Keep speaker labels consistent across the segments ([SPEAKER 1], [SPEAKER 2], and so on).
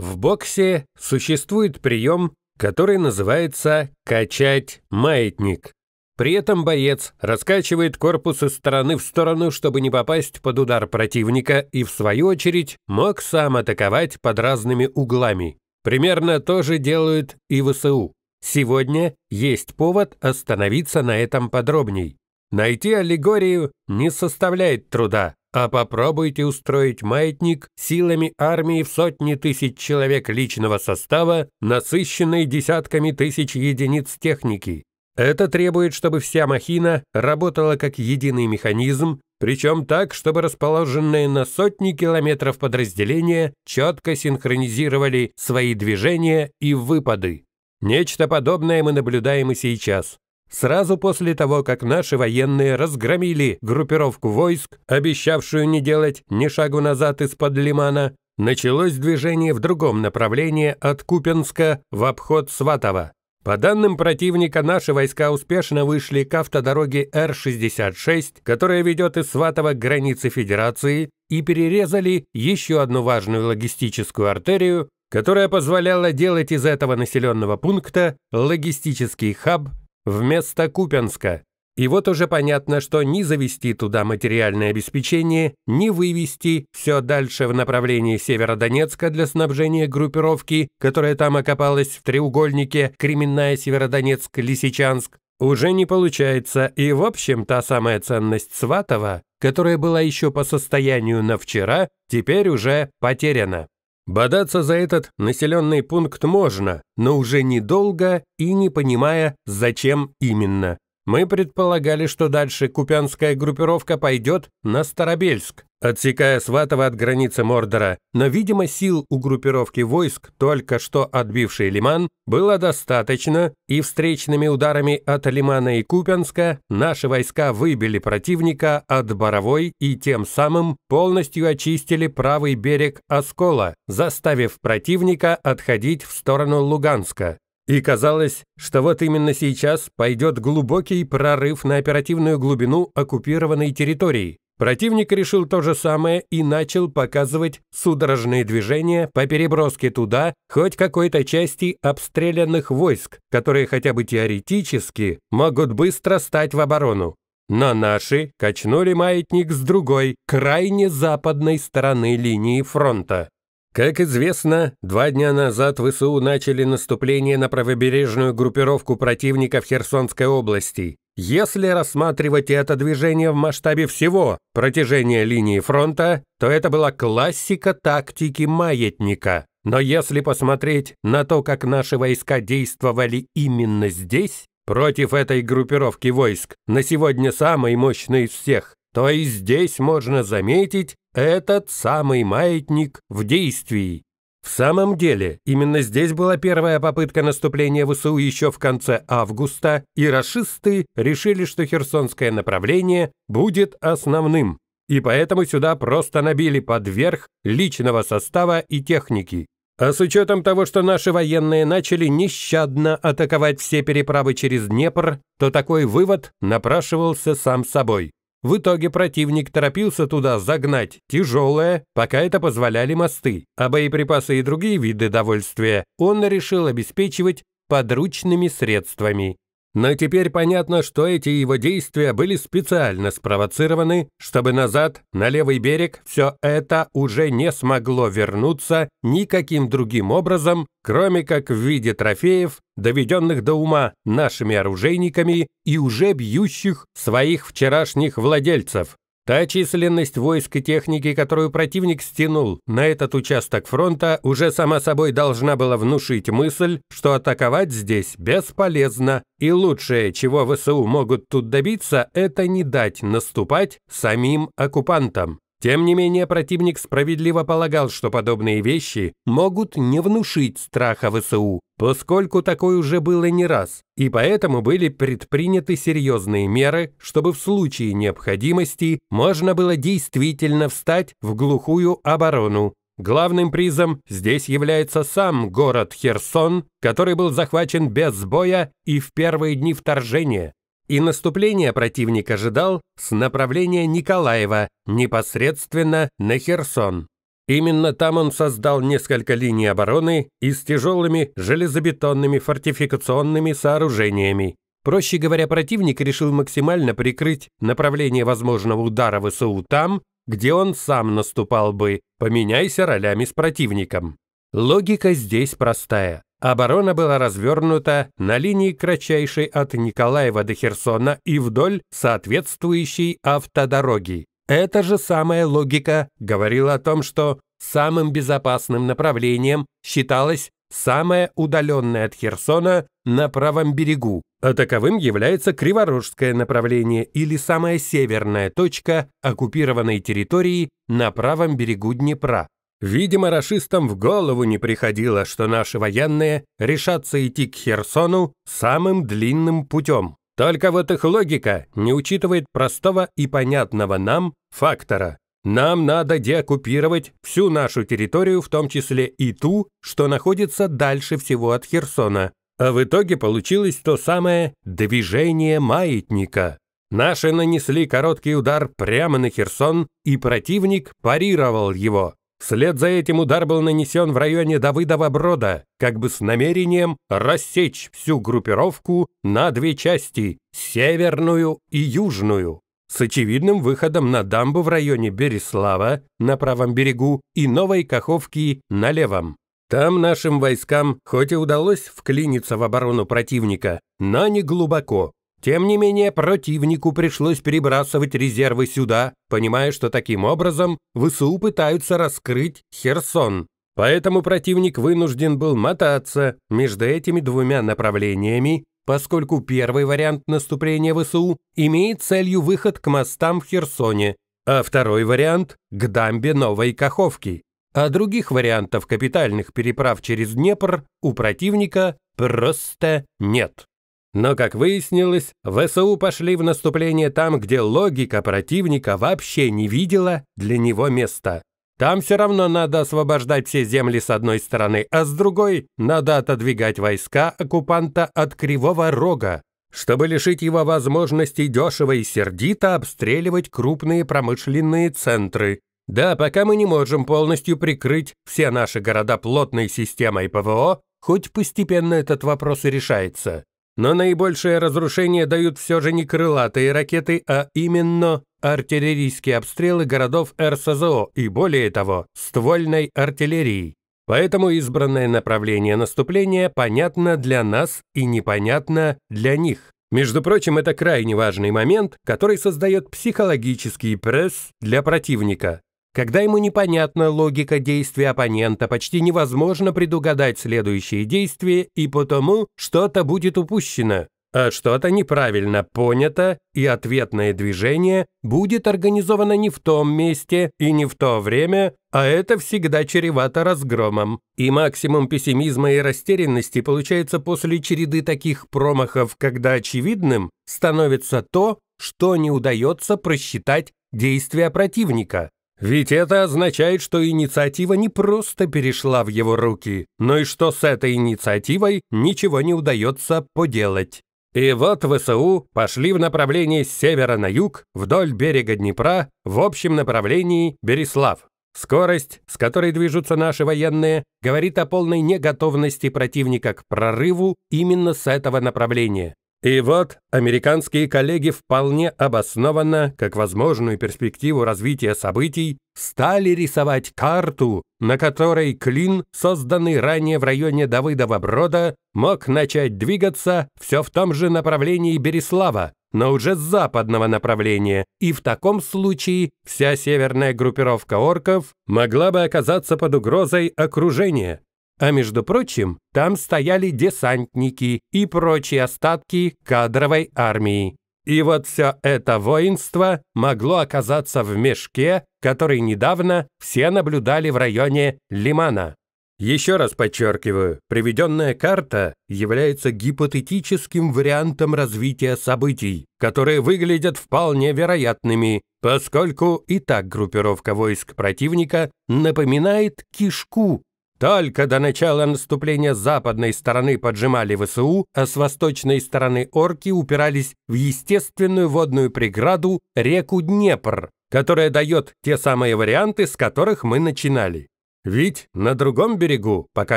[SPEAKER 1] В боксе существует прием, который называется «качать маятник». При этом боец раскачивает корпус из стороны в сторону, чтобы не попасть под удар противника и, в свою очередь, мог сам атаковать под разными углами. Примерно то же делают и ВСУ. Сегодня есть повод остановиться на этом подробней. Найти аллегорию не составляет труда. А попробуйте устроить маятник силами армии в сотни тысяч человек личного состава, насыщенной десятками тысяч единиц техники. Это требует, чтобы вся махина работала как единый механизм, причем так, чтобы расположенные на сотни километров подразделения четко синхронизировали свои движения и выпады. Нечто подобное мы наблюдаем и сейчас сразу после того, как наши военные разгромили группировку войск, обещавшую не делать ни шагу назад из-под Лимана, началось движение в другом направлении от Купенска в обход Сватова. По данным противника, наши войска успешно вышли к автодороге Р-66, которая ведет из Сватова к границе Федерации, и перерезали еще одну важную логистическую артерию, которая позволяла делать из этого населенного пункта логистический хаб вместо Купенска. И вот уже понятно, что ни завести туда материальное обеспечение, ни вывести все дальше в направлении Северодонецка для снабжения группировки, которая там окопалась в треугольнике Кременная Северодонецк-Лисичанск, уже не получается, и в общем та самая ценность Сватова, которая была еще по состоянию на вчера, теперь уже потеряна. Бодаться за этот населенный пункт можно, но уже недолго и не понимая, зачем именно. Мы предполагали, что дальше купянская группировка пойдет на Старобельск, отсекая Сватова от границы Мордора, но, видимо, сил у группировки войск, только что отбившей Лиман, было достаточно, и встречными ударами от Лимана и Купянска наши войска выбили противника от Боровой и тем самым полностью очистили правый берег Оскола, заставив противника отходить в сторону Луганска. И казалось, что вот именно сейчас пойдет глубокий прорыв на оперативную глубину оккупированной территории. Противник решил то же самое и начал показывать судорожные движения по переброске туда хоть какой-то части обстрелянных войск, которые хотя бы теоретически могут быстро стать в оборону. Но наши качнули маятник с другой, крайне западной стороны линии фронта. Как известно, два дня назад ВСУ начали наступление на правобережную группировку противника в Херсонской области. Если рассматривать это движение в масштабе всего протяжения линии фронта, то это была классика тактики маятника. Но если посмотреть на то, как наши войска действовали именно здесь, против этой группировки войск, на сегодня самой мощной из всех, то и здесь можно заметить этот самый маятник в действии. В самом деле, именно здесь была первая попытка наступления ВСУ еще в конце августа, и расисты решили, что херсонское направление будет основным, и поэтому сюда просто набили под верх личного состава и техники. А с учетом того, что наши военные начали нещадно атаковать все переправы через Днепр, то такой вывод напрашивался сам собой. В итоге противник торопился туда загнать тяжелое, пока это позволяли мосты, а боеприпасы и другие виды довольствия он решил обеспечивать подручными средствами. Но теперь понятно, что эти его действия были специально спровоцированы, чтобы назад, на левый берег, все это уже не смогло вернуться никаким другим образом, кроме как в виде трофеев, доведенных до ума нашими оружейниками и уже бьющих своих вчерашних владельцев. Та численность войск и техники, которую противник стянул на этот участок фронта, уже сама собой должна была внушить мысль, что атаковать здесь бесполезно, и лучшее, чего ВСУ могут тут добиться, это не дать наступать самим оккупантам. Тем не менее, противник справедливо полагал, что подобные вещи могут не внушить страха ВСУ, поскольку такое уже было не раз, и поэтому были предприняты серьезные меры, чтобы в случае необходимости можно было действительно встать в глухую оборону. Главным призом здесь является сам город Херсон, который был захвачен без боя и в первые дни вторжения и наступление противник ожидал с направления Николаева непосредственно на Херсон. Именно там он создал несколько линий обороны и с тяжелыми железобетонными фортификационными сооружениями. Проще говоря, противник решил максимально прикрыть направление возможного удара ВСУ там, где он сам наступал бы, поменяйся ролями с противником. Логика здесь простая. Оборона была развернута на линии кратчайшей от Николаева до Херсона и вдоль соответствующей автодороги. Эта же самая логика говорила о том, что самым безопасным направлением считалось самое удаленное от Херсона на правом берегу, а таковым является Криворожское направление или самая северная точка оккупированной территории на правом берегу Днепра. Видимо, расистам в голову не приходило, что наши военные решатся идти к Херсону самым длинным путем. Только вот их логика не учитывает простого и понятного нам фактора. Нам надо деоккупировать всю нашу территорию, в том числе и ту, что находится дальше всего от Херсона. А в итоге получилось то самое «движение маятника». Наши нанесли короткий удар прямо на Херсон, и противник парировал его. Вслед за этим удар был нанесен в районе Давыдова Брода, как бы с намерением рассечь всю группировку на две части – северную и южную, с очевидным выходом на дамбу в районе Береслава на правом берегу и Новой Каховки на левом. Там нашим войскам хоть и удалось вклиниться в оборону противника, но не глубоко, тем не менее, противнику пришлось перебрасывать резервы сюда, понимая, что таким образом ВСУ пытаются раскрыть Херсон. Поэтому противник вынужден был мотаться между этими двумя направлениями, поскольку первый вариант наступления ВСУ имеет целью выход к мостам в Херсоне, а второй вариант – к дамбе Новой Каховки. А других вариантов капитальных переправ через Днепр у противника просто нет. Но, как выяснилось, ВСУ пошли в наступление там, где логика противника вообще не видела для него места. Там все равно надо освобождать все земли с одной стороны, а с другой надо отодвигать войска оккупанта от Кривого Рога, чтобы лишить его возможности дешево и сердито обстреливать крупные промышленные центры. Да, пока мы не можем полностью прикрыть все наши города плотной системой ПВО, хоть постепенно этот вопрос и решается. Но наибольшее разрушение дают все же не крылатые ракеты, а именно артиллерийские обстрелы городов РСЗО и, более того, ствольной артиллерии. Поэтому избранное направление наступления понятно для нас и непонятно для них. Между прочим, это крайне важный момент, который создает психологический пресс для противника. Когда ему непонятна логика действия оппонента, почти невозможно предугадать следующие действия, и потому что-то будет упущено, а что-то неправильно понято, и ответное движение будет организовано не в том месте и не в то время, а это всегда чревато разгромом. И максимум пессимизма и растерянности получается после череды таких промахов, когда очевидным становится то, что не удается просчитать действия противника. Ведь это означает, что инициатива не просто перешла в его руки, но и что с этой инициативой ничего не удается поделать. И вот ВСУ пошли в направлении с севера на юг, вдоль берега Днепра, в общем направлении Береслав. Скорость, с которой движутся наши военные, говорит о полной неготовности противника к прорыву именно с этого направления. И вот американские коллеги вполне обоснованно, как возможную перспективу развития событий, стали рисовать карту, на которой клин, созданный ранее в районе Давыдова-Брода, мог начать двигаться все в том же направлении Береслава, но уже с западного направления, и в таком случае вся северная группировка орков могла бы оказаться под угрозой окружения. А между прочим, там стояли десантники и прочие остатки кадровой армии. И вот все это воинство могло оказаться в мешке, который недавно все наблюдали в районе Лимана. Еще раз подчеркиваю, приведенная карта является гипотетическим вариантом развития событий, которые выглядят вполне вероятными, поскольку и так группировка войск противника напоминает кишку только до начала наступления с западной стороны поджимали ВСУ, а с восточной стороны орки упирались в естественную водную преграду реку Днепр, которая дает те самые варианты, с которых мы начинали. Ведь на другом берегу пока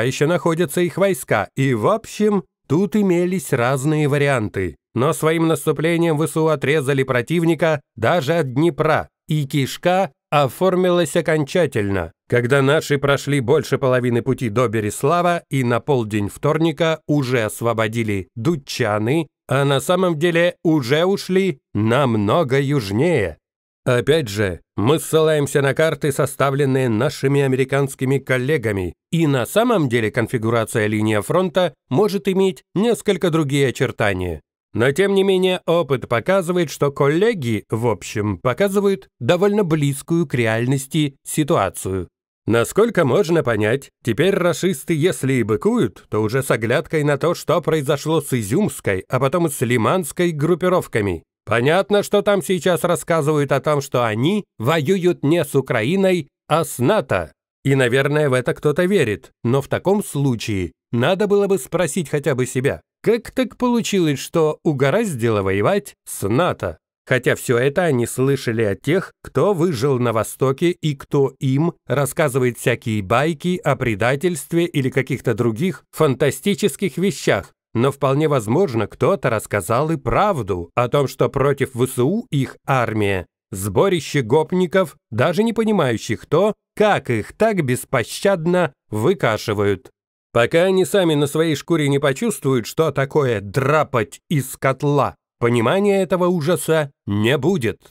[SPEAKER 1] еще находятся их войска, и, в общем, тут имелись разные варианты. Но своим наступлением ВСУ отрезали противника даже от Днепра, и кишка оформилась окончательно когда наши прошли больше половины пути до Береслава и на полдень вторника уже освободили Дучаны, а на самом деле уже ушли намного южнее. Опять же, мы ссылаемся на карты, составленные нашими американскими коллегами, и на самом деле конфигурация линии фронта может иметь несколько другие очертания. Но тем не менее опыт показывает, что коллеги, в общем, показывают довольно близкую к реальности ситуацию. Насколько можно понять, теперь расисты, если и быкуют, то уже с оглядкой на то, что произошло с Изюмской, а потом с Лиманской группировками. Понятно, что там сейчас рассказывают о том, что они воюют не с Украиной, а с НАТО. И, наверное, в это кто-то верит. Но в таком случае надо было бы спросить хотя бы себя, как так получилось, что угораздило воевать с НАТО? Хотя все это они слышали от тех, кто выжил на Востоке и кто им рассказывает всякие байки о предательстве или каких-то других фантастических вещах. Но вполне возможно, кто-то рассказал и правду о том, что против ВСУ их армия – сборище гопников, даже не понимающих то, как их так беспощадно выкашивают. Пока они сами на своей шкуре не почувствуют, что такое драпать из котла, понимания этого ужаса не будет.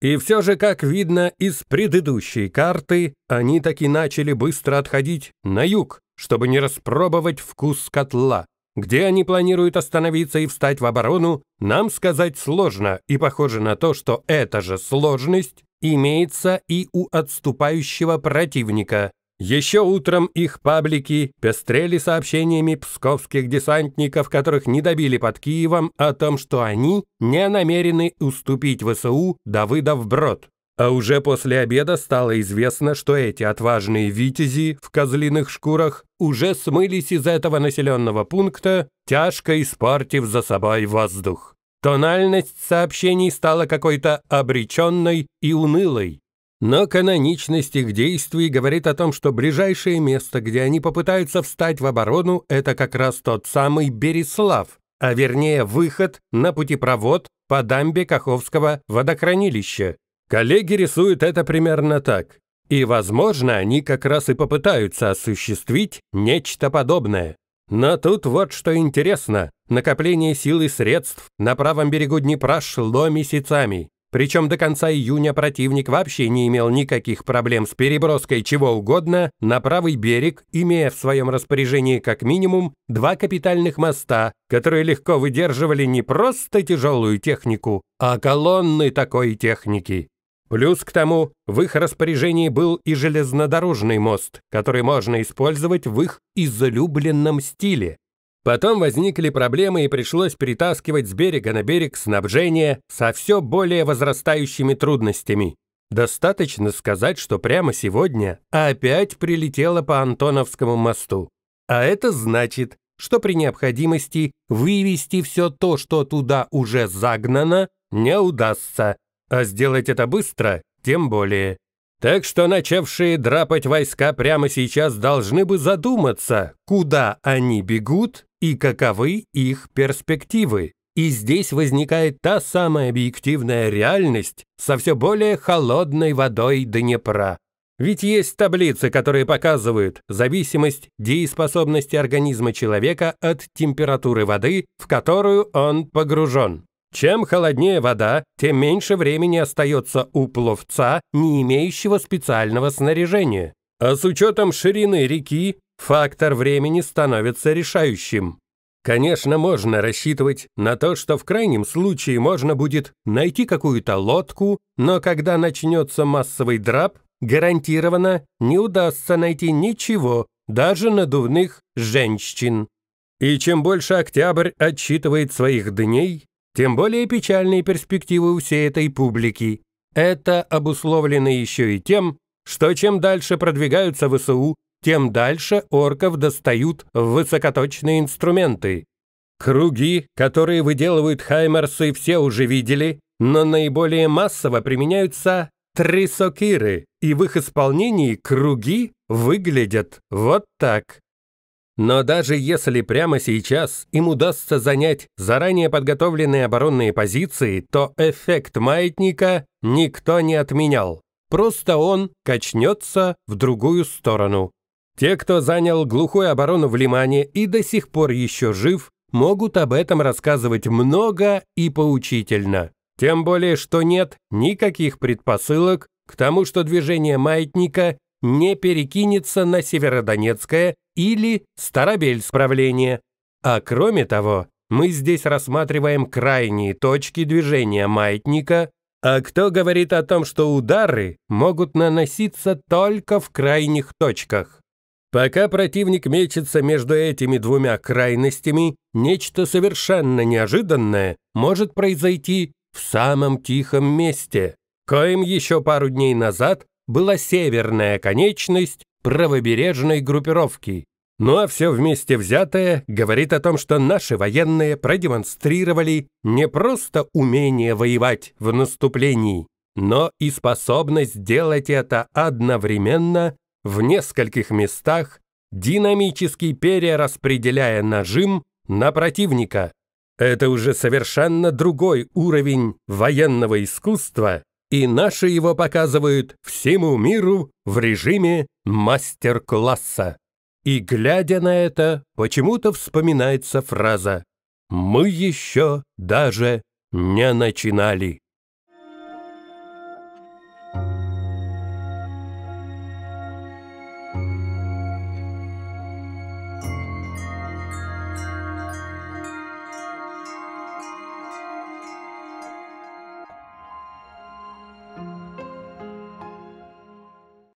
[SPEAKER 1] И все же, как видно из предыдущей карты, они таки начали быстро отходить на юг, чтобы не распробовать вкус котла. Где они планируют остановиться и встать в оборону, нам сказать сложно, и похоже на то, что эта же сложность имеется и у отступающего противника. Еще утром их паблики пестрели сообщениями псковских десантников, которых не добили под Киевом, о том, что они не намерены уступить ВСУ Давыдов Брод. А уже после обеда стало известно, что эти отважные витязи в козлиных шкурах уже смылись из этого населенного пункта, тяжко испортив за собой воздух. Тональность сообщений стала какой-то обреченной и унылой. Но каноничность их действий говорит о том, что ближайшее место, где они попытаются встать в оборону, это как раз тот самый Береслав, а вернее выход на путепровод по дамбе Каховского водохранилища. Коллеги рисуют это примерно так. И, возможно, они как раз и попытаются осуществить нечто подобное. Но тут вот что интересно. Накопление сил и средств на правом берегу Днепра шло месяцами. Причем до конца июня противник вообще не имел никаких проблем с переброской чего угодно на правый берег, имея в своем распоряжении как минимум два капитальных моста, которые легко выдерживали не просто тяжелую технику, а колонны такой техники. Плюс к тому, в их распоряжении был и железнодорожный мост, который можно использовать в их излюбленном стиле Потом возникли проблемы и пришлось перетаскивать с берега на берег снабжение со все более возрастающими трудностями. Достаточно сказать, что прямо сегодня опять прилетело по Антоновскому мосту. А это значит, что при необходимости вывести все то, что туда уже загнано, не удастся, а сделать это быстро тем более. Так что начавшие драпать войска прямо сейчас должны бы задуматься, куда они бегут и каковы их перспективы. И здесь возникает та самая объективная реальность со все более холодной водой Днепра. Ведь есть таблицы, которые показывают зависимость дееспособности организма человека от температуры воды, в которую он погружен. Чем холоднее вода, тем меньше времени остается у пловца, не имеющего специального снаряжения. А с учетом ширины реки, фактор времени становится решающим. Конечно, можно рассчитывать на то, что в крайнем случае можно будет найти какую-то лодку, но когда начнется массовый драп, гарантированно не удастся найти ничего, даже надувных женщин. И чем больше октябрь отсчитывает своих дней, тем более печальные перспективы у всей этой публики. Это обусловлено еще и тем, что чем дальше продвигаются ВСУ, тем дальше орков достают высокоточные инструменты. Круги, которые выделывают хаймерсы, все уже видели, но наиболее массово применяются трисокиры, и в их исполнении круги выглядят вот так. Но даже если прямо сейчас им удастся занять заранее подготовленные оборонные позиции, то эффект маятника никто не отменял. Просто он качнется в другую сторону. Те, кто занял глухую оборону в Лимане и до сих пор еще жив, могут об этом рассказывать много и поучительно. Тем более, что нет никаких предпосылок к тому, что движение маятника не перекинется на Северодонецкое или Старобельск правление. А кроме того, мы здесь рассматриваем крайние точки движения маятника, а кто говорит о том, что удары могут наноситься только в крайних точках? Пока противник мечется между этими двумя крайностями, нечто совершенно неожиданное может произойти в самом тихом месте, коим еще пару дней назад была северная конечность правобережной группировки. Ну а все вместе взятое говорит о том, что наши военные продемонстрировали не просто умение воевать в наступлении, но и способность делать это одновременно в нескольких местах, динамически перераспределяя нажим на противника. Это уже совершенно другой уровень военного искусства, и наши его показывают всему миру в режиме мастер-класса. И глядя на это, почему-то вспоминается фраза «Мы еще даже не начинали».